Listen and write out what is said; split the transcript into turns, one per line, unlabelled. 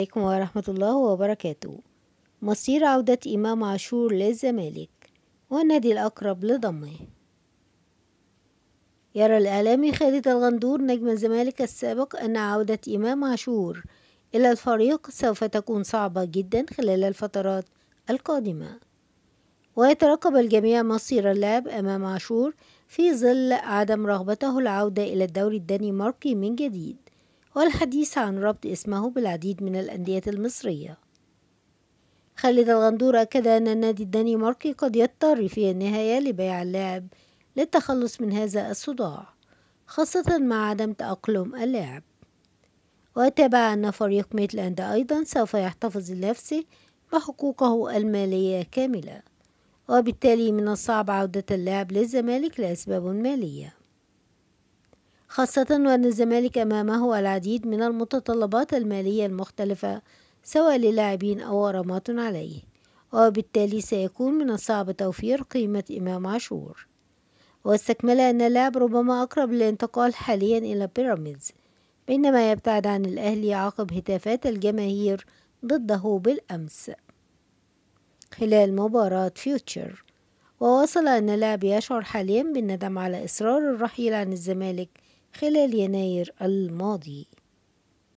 عليكم ورحمة الله وبركاته مصير عودة إمام عاشور للزمالك والنادي الأقرب لضمه يرى الإعلامي خالد الغندور نجم الزمالك السابق أن عودة إمام عاشور إلى الفريق سوف تكون صعبة جدا خلال الفترات القادمة ويترقب الجميع مصير اللعب أمام عاشور في ظل عدم رغبته العودة إلى الدوري الدنماركي من جديد والحديث عن ربط اسمه بالعديد من الأندية المصرية خالد الغندور أكد أن النادي الدنماركي قد يضطر في النهاية لبيع اللاعب للتخلص من هذا الصداع خاصة مع عدم تأقلم اللاعب وتابع أن فريق ميتلاند أيضا سوف يحتفظ لنفسه بحقوقه المالية كاملة وبالتالي من الصعب عودة اللاعب للزمالك لأسباب مالية خاصة وأن الزمالك أمامه العديد من المتطلبات المالية المختلفة سواء للاعبين أو غرامات عليه وبالتالي سيكون من الصعب توفير قيمة إمام عاشور واستكمل أن اللاعب ربما أقرب للانتقال حاليا إلى بيراميدز بينما يبتعد عن الأهلي عقب هتافات الجماهير ضده بالأمس خلال مباراة فيوتشر وواصل أن اللاعب يشعر حاليا بالندم على إصرار الرحيل عن الزمالك خلال يناير الماضي